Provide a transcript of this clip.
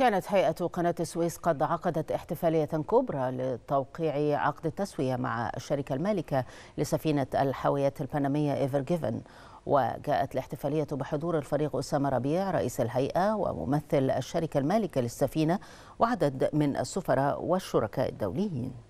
كانت هيئة قناة السويس قد عقدت احتفالية كبرى لتوقيع عقد التسوية مع الشركة المالكة لسفينة الحاويات البنمية إيفر جيفن وجاءت الاحتفالية بحضور الفريق أسامة ربيع رئيس الهيئة وممثل الشركة المالكة للسفينة وعدد من السفراء والشركاء الدوليين